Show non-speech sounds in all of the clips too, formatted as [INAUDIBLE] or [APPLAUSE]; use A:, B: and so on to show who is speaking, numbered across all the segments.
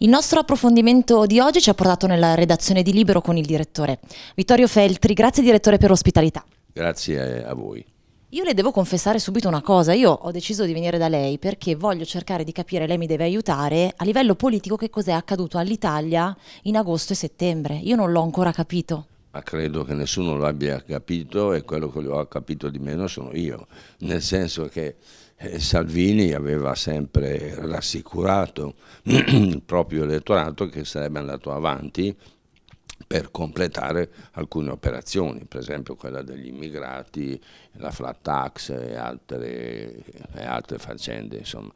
A: Il nostro approfondimento di oggi ci ha portato nella redazione di Libero con il direttore Vittorio Feltri. Grazie direttore per l'ospitalità.
B: Grazie a voi.
A: Io le devo confessare subito una cosa, io ho deciso di venire da lei perché voglio cercare di capire, lei mi deve aiutare, a livello politico che cos'è accaduto all'Italia in agosto e settembre. Io non l'ho ancora capito.
B: Ma credo che nessuno l'abbia capito e quello che ho capito di meno sono io, nel senso che eh, Salvini aveva sempre rassicurato il [CLEARS THROAT] proprio elettorato che sarebbe andato avanti per completare alcune operazioni, per esempio quella degli immigrati, la flat tax e altre, e altre faccende. Insomma.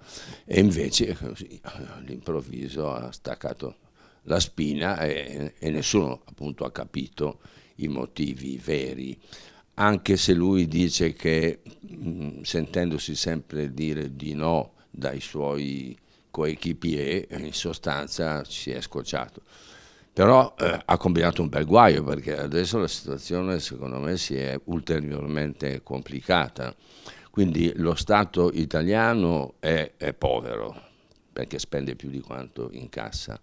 B: E invece eh, all'improvviso ha staccato la spina e, e nessuno appunto, ha capito i motivi veri anche se lui dice che mm, sentendosi sempre dire di no dai suoi coequipier, in sostanza si è scocciato. Però eh, ha combinato un bel guaio perché adesso la situazione secondo me si è ulteriormente complicata. Quindi lo Stato italiano è, è povero, perché spende più di quanto incassa.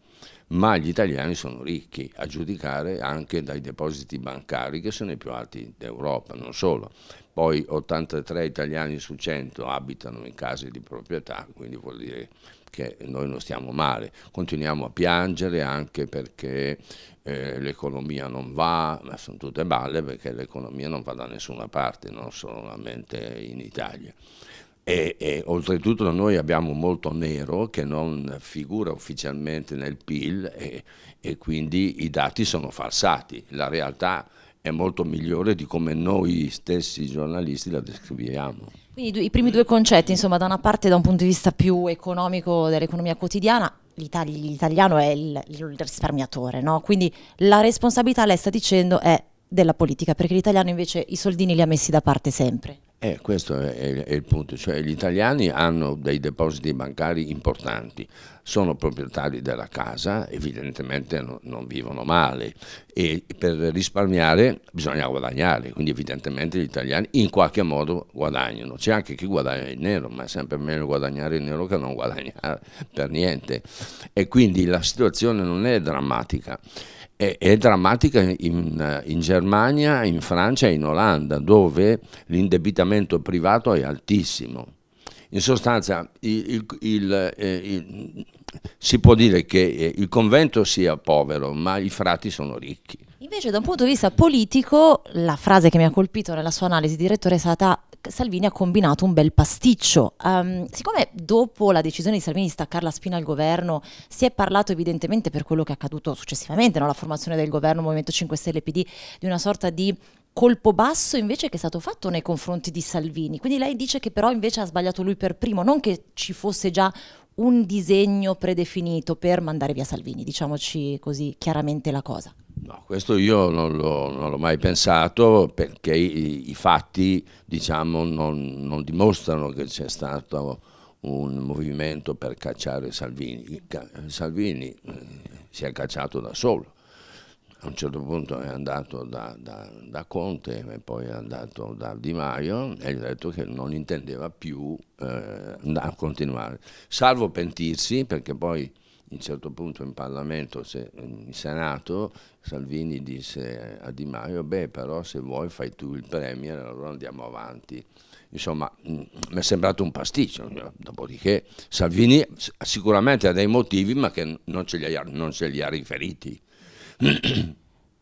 B: Ma gli italiani sono ricchi, a giudicare anche dai depositi bancari che sono i più alti d'Europa, non solo. Poi 83 italiani su 100 abitano in case di proprietà, quindi vuol dire che noi non stiamo male. Continuiamo a piangere anche perché eh, l'economia non va, ma sono tutte balle perché l'economia non va da nessuna parte, non solamente in Italia. E, e, oltretutto noi abbiamo molto nero che non figura ufficialmente nel PIL e, e, quindi i dati sono falsati, la realtà è molto migliore di come noi stessi giornalisti la descriviamo.
A: Quindi i primi due concetti, insomma, da una parte da un punto di vista più economico dell'economia quotidiana, l'italiano è il, il risparmiatore, no? quindi la responsabilità, lei sta dicendo, è della politica, perché l'italiano invece i soldini li ha messi da parte sempre.
B: Eh, questo è, è, il punto, cioè, gli italiani hanno dei depositi bancari importanti, sono proprietari della casa, evidentemente no, non vivono male e per risparmiare bisogna guadagnare, quindi evidentemente gli italiani in qualche modo guadagnano. C'è anche chi guadagna in nero, ma è sempre meglio guadagnare in nero che non guadagnare per niente. E quindi la situazione non è drammatica. È, è, drammatica in, in, Germania, in Francia e in Olanda, dove l'indebitamento privato è altissimo. In sostanza il, il, eh, il, si può dire che eh, il convento sia povero, ma i frati sono ricchi.
A: Invece da un punto di vista politico, la frase che mi ha colpito nella sua analisi, direttore, è stata Salvini ha combinato un bel pasticcio. Um, siccome dopo la decisione di Salvini di staccare la spina al governo si è parlato evidentemente per quello che è accaduto successivamente, no? la formazione del governo Movimento 5 Stelle PD, di una sorta di colpo basso invece che è stato fatto nei confronti di Salvini. Quindi lei dice che però invece ha sbagliato lui per primo, non che ci fosse già un disegno predefinito per mandare via Salvini, diciamoci così chiaramente la cosa.
B: No, questo io non l'ho, mai pensato perché i, i fatti diciamo, non, non, dimostrano che c'è stato un movimento per cacciare Salvini. Salvini eh, si è cacciato da solo a un certo punto è andato da, da, da, Conte e poi è andato da Di Maio e gli ha detto che non intendeva più eh, continuare, salvo pentirsi perché poi a un certo punto in Parlamento, se, in Senato, Salvini disse a Di Maio, beh però se vuoi fai tu il Premier, allora andiamo avanti. Insomma, mm, mi è sembrato un pasticcio, dopodiché Salvini sicuramente ha dei motivi ma che non ce li ha, ce li ha riferiti.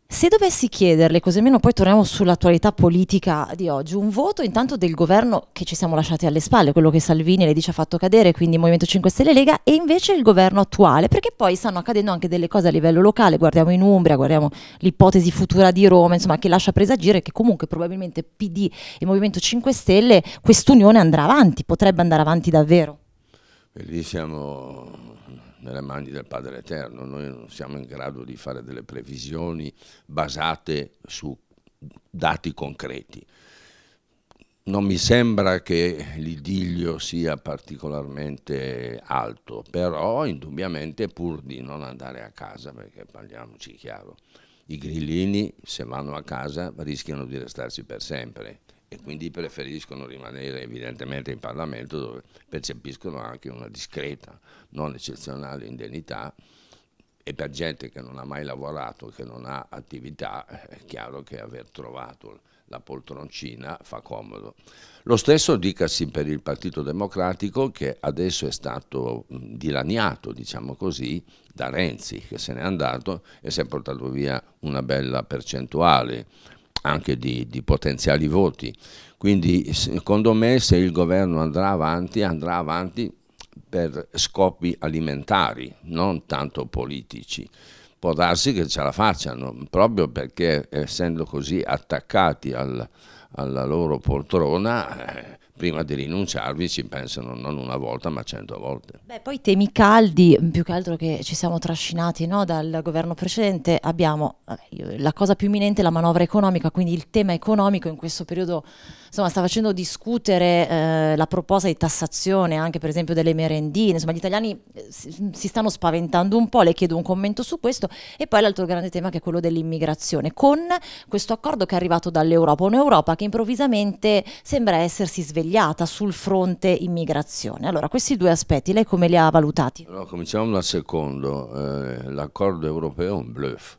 A: Se dovessi chiederle, così almeno poi torniamo sull'attualità politica di oggi, un voto intanto del governo che ci siamo lasciati alle spalle, quello che Salvini le dice ha fatto cadere, quindi Movimento 5 Stelle Lega, e invece il governo attuale, perché poi stanno accadendo anche delle cose a livello locale, guardiamo in Umbria, guardiamo l'ipotesi futura di Roma, insomma che lascia presagire che comunque probabilmente PD e Movimento 5 Stelle quest'unione andrà avanti, potrebbe andare avanti davvero.
B: E lì siamo nelle mani del Padre Eterno, noi non siamo in grado di fare delle previsioni basate su dati concreti. Non mi sembra che l'idillio sia particolarmente alto, però indubbiamente pur di non andare a casa, perché parliamoci chiaro, i grillini se vanno a casa rischiano di restarsi per sempre e quindi preferiscono rimanere evidentemente in Parlamento dove percepiscono anche una discreta, non eccezionale indennità e per gente che non ha mai lavorato, che non ha attività, è chiaro che aver trovato la poltroncina fa comodo. Lo stesso dicasi per il Partito Democratico che adesso è stato dilaniato, diciamo così, da Renzi che se n'è andato e si è portato via una bella percentuale anche di, di potenziali voti. Quindi secondo me se il governo andrà avanti, andrà avanti per scopi alimentari, non tanto politici. Può darsi che ce la facciano, proprio perché essendo così attaccati al, alla loro poltrona eh, prima di rinunciarvi ci pensano non una volta ma cento volte.
A: Beh, poi temi caldi, più che altro che ci siamo trascinati no, dal governo precedente, abbiamo la cosa più imminente la manovra economica, quindi il tema economico in questo periodo insomma, sta facendo discutere eh, la proposta di tassazione anche per esempio delle merendine, insomma gli italiani eh, si stanno spaventando un po', le chiedo un commento su questo e poi l'altro grande tema che è quello dell'immigrazione, con questo accordo che è arrivato dall'Europa, un'Europa che improvvisamente sembra essersi svegliata risvegliata sul fronte immigrazione. Allora, questi due aspetti, lei come li ha valutati?
B: Allora, cominciamo dal secondo. Eh, l'accordo europeo è un bluff,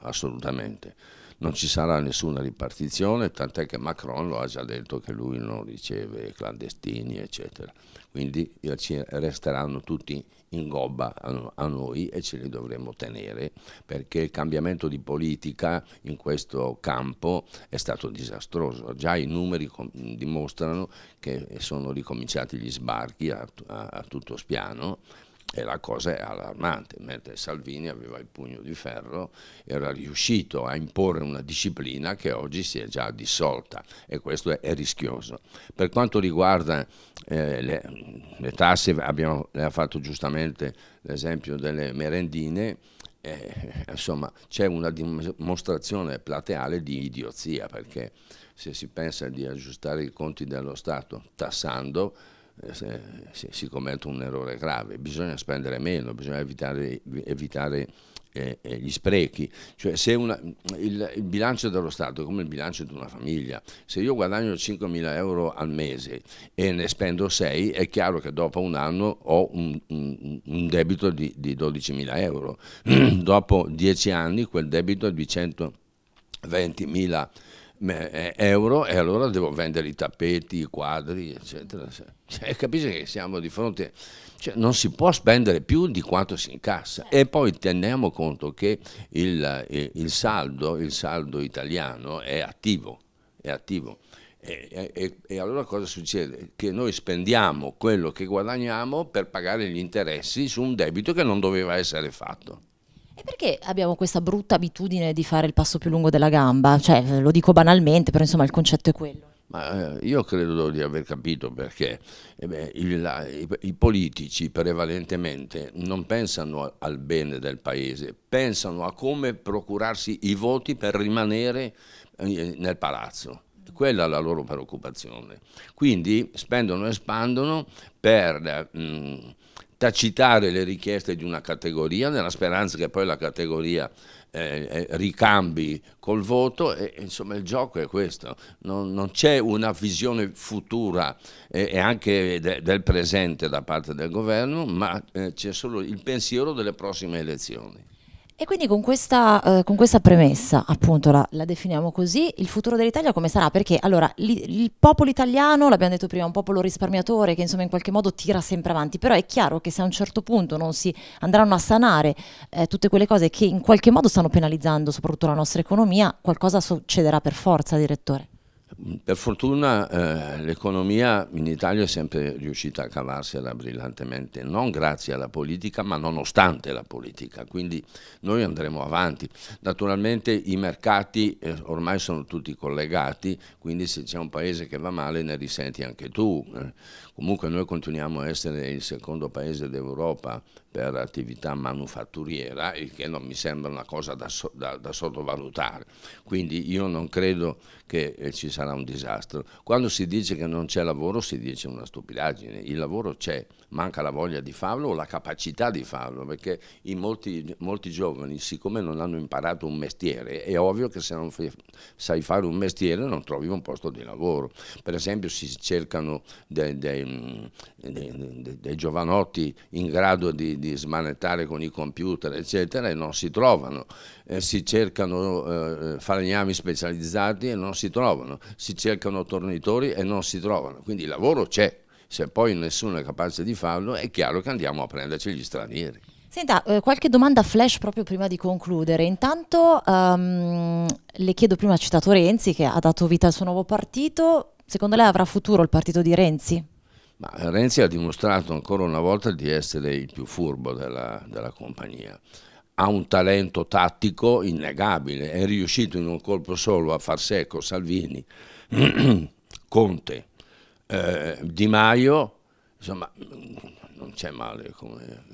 B: assolutamente non ci sarà nessuna ripartizione, tant'è che Macron lo ha già detto che lui non riceve clandestini, eccetera. Quindi eh, resteranno tutti in gobba a noi e ce li dovremo tenere perché il cambiamento di politica in questo campo è stato disastroso. Già i numeri dimostrano che sono ricominciati gli sbarchi a, a, a tutto spiano e la cosa è allarmante, mentre Salvini aveva il pugno di ferro, era riuscito a imporre una disciplina che oggi si è già dissolta e questo è, è rischioso. Per quanto riguarda eh, le, le, tasse, abbiamo, lei ha fatto giustamente l'esempio delle merendine, eh, insomma c'è una dimostrazione plateale di idiozia perché se si pensa di aggiustare i conti dello Stato tassando eh, si, si, commette un errore grave, bisogna spendere meno, bisogna evitare, evitare eh, eh, gli sprechi, cioè se una, il, il, bilancio dello Stato è come il bilancio di una famiglia, se io guadagno 5.000 euro al mese e ne spendo 6 è chiaro che dopo un anno ho un, un, un debito di, di 12.000 euro, [CLEARS THROAT] dopo 10 anni quel debito è di 120.000 euro euro e allora devo vendere i tappeti, i quadri, eccetera. Cioè, cioè, capisci che siamo di fronte, cioè, non si può spendere più di quanto si incassa e poi teniamo conto che il, eh, il, saldo, il saldo, italiano è attivo, è attivo. E, e, e, allora cosa succede? Che noi spendiamo quello che guadagniamo per pagare gli interessi su un debito che non doveva essere fatto.
A: E perché abbiamo questa brutta abitudine di fare il passo più lungo della gamba? Cioè, lo dico banalmente, però insomma il concetto è quello.
B: Ma eh, io credo di aver capito perché eh beh, il, la, i, i, politici prevalentemente non pensano al bene del paese, pensano a come procurarsi i voti per rimanere eh, nel palazzo. Quella è la loro preoccupazione. Quindi spendono e spandono per... Mh, mm, tacitare le richieste di una categoria nella speranza che poi la categoria eh, eh ricambi col voto e insomma il gioco è questo, non, non c'è una visione futura e, eh, e anche de, del presente da parte del governo ma eh, c'è solo il pensiero delle prossime elezioni.
A: E quindi con questa, eh, con questa premessa, appunto, la, la, definiamo così, il futuro dell'Italia come sarà? Perché allora li, il popolo italiano, l'abbiamo detto prima, è un popolo risparmiatore che insomma in qualche modo tira sempre avanti, però è chiaro che se a un certo punto non si andranno a sanare eh, tutte quelle cose che in qualche modo stanno penalizzando soprattutto la nostra economia, qualcosa succederà per forza, direttore.
B: Per fortuna eh, l'economia in Italia è sempre riuscita a cavarsela brillantemente, non grazie alla politica ma nonostante la politica, quindi noi andremo avanti. Naturalmente i mercati eh, ormai sono tutti collegati, quindi se c'è un paese che va male ne risenti anche tu. Eh. Comunque noi continuiamo a essere il secondo paese d'Europa per attività manufatturiera, il che non mi sembra una cosa da, so, da, da sottovalutare. Quindi io non credo che eh, ci sarà un disastro. Quando si dice che non c'è lavoro si dice una stupidaggine, il lavoro c'è, manca la voglia di farlo o la capacità di farlo, perché in molti, molti giovani, siccome non hanno imparato un mestiere, è ovvio che se non sai fare un mestiere non trovi un posto di lavoro. Per esempio si cercano dei, dei dei, dei, dei giovanotti in grado di, di, smanettare con i computer, eccetera, e non si trovano. Eh, si cercano eh, falegnami specializzati e non si trovano, si cercano tornitori e non si trovano. Quindi il lavoro c'è, se poi nessuno è capace di farlo è chiaro che andiamo a prenderci gli stranieri.
A: Senta, eh, qualche domanda flash proprio prima di concludere. Intanto um, le chiedo prima, ha citato Renzi che ha dato vita al suo nuovo partito, secondo lei avrà futuro il partito di Renzi?
B: Ma Renzi ha dimostrato ancora una volta di essere il più furbo della, della compagnia. Ha un talento tattico innegabile, è riuscito in un colpo solo a far secco Salvini, [CLEARS THROAT] Conte, eh, Di Maio, insomma non c'è male. Come,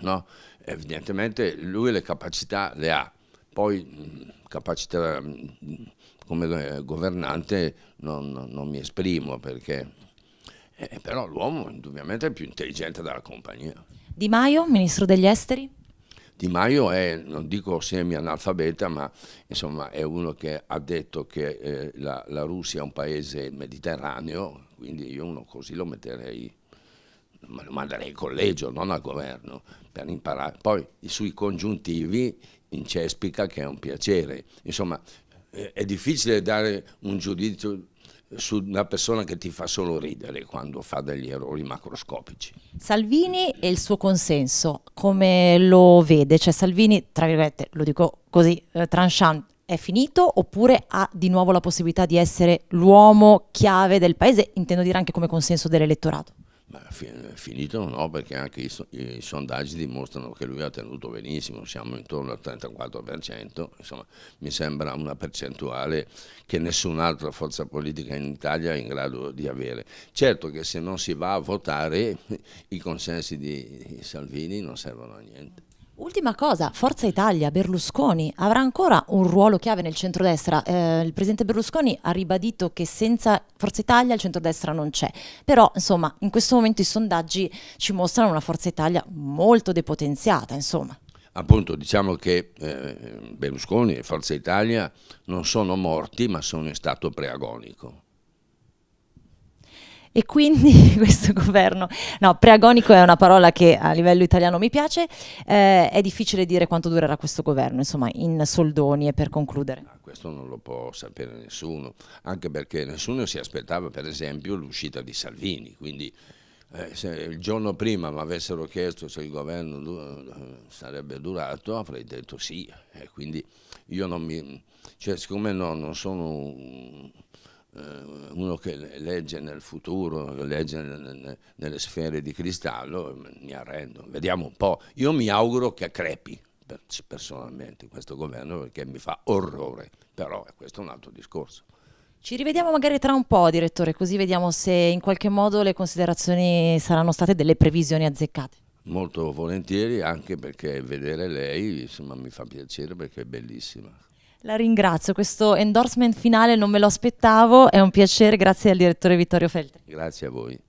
B: no? Evidentemente lui le capacità le ha, poi capacità mm, come governante non, non mi esprimo perché eh, eh, però l'uomo indubbiamente è più intelligente della compagnia.
A: Di Maio, ministro degli esteri?
B: Di Maio è, non dico semi-analfabeta, ma insomma è uno che ha detto che eh, la, la, Russia è un paese mediterraneo, quindi io uno così lo metterei, lo manderei in collegio, non al governo, per imparare. Poi sui congiuntivi incespica che è un piacere. Insomma, eh, è difficile dare un giudizio su una persona che ti fa solo ridere quando fa degli errori macroscopici.
A: Salvini e il suo consenso, come lo vede? Cioè Salvini, tra virgolette, lo dico così, eh, tranchant, è finito oppure ha di nuovo la possibilità di essere l'uomo chiave del paese, intendo dire anche come consenso dell'elettorato?
B: Ma finito no, perché anche i, i, sondaggi dimostrano che lui ha tenuto benissimo, siamo intorno al 34%, insomma mi sembra una percentuale che nessun'altra forza politica in Italia è in grado di avere. Certo che se non si va a votare [LAUGHS] i consensi di Salvini non servono a niente.
A: Ultima cosa, Forza Italia, Berlusconi avrà ancora un ruolo chiave nel centrodestra. Eh, il presidente Berlusconi ha ribadito che senza Forza Italia il centrodestra non c'è, però insomma in questo momento i sondaggi ci mostrano una Forza Italia molto depotenziata. Insomma.
B: Appunto diciamo che eh, Berlusconi e Forza Italia non sono morti ma sono in stato preagonico.
A: E quindi [LAUGHS] questo governo, no, preagonico è una parola che a livello italiano mi piace, eh, è difficile dire quanto durerà questo governo, insomma, in soldoni e per concludere. Ah,
B: questo non lo può sapere nessuno, anche perché nessuno si aspettava, per esempio, l'uscita di Salvini, quindi eh, se il giorno prima mi avessero chiesto se il governo du eh, sarebbe durato, avrei detto sì, e quindi io non mi... cioè siccome no, non sono Un, eh, uno che legge nel futuro, legge nelle sfere di cristallo, mi arrendo. Vediamo un po'. Io mi auguro che crepi personalmente questo governo perché mi fa orrore, però eh, questo è un altro discorso.
A: Ci rivediamo magari tra un po', direttore, così vediamo se in qualche modo le considerazioni saranno state delle previsioni azzeccate.
B: Molto volentieri, anche perché vedere lei insomma, mi fa piacere perché è bellissima.
A: La ringrazio, questo endorsement finale non me lo aspettavo, è un piacere, grazie al direttore Vittorio Feltri. Grazie a voi.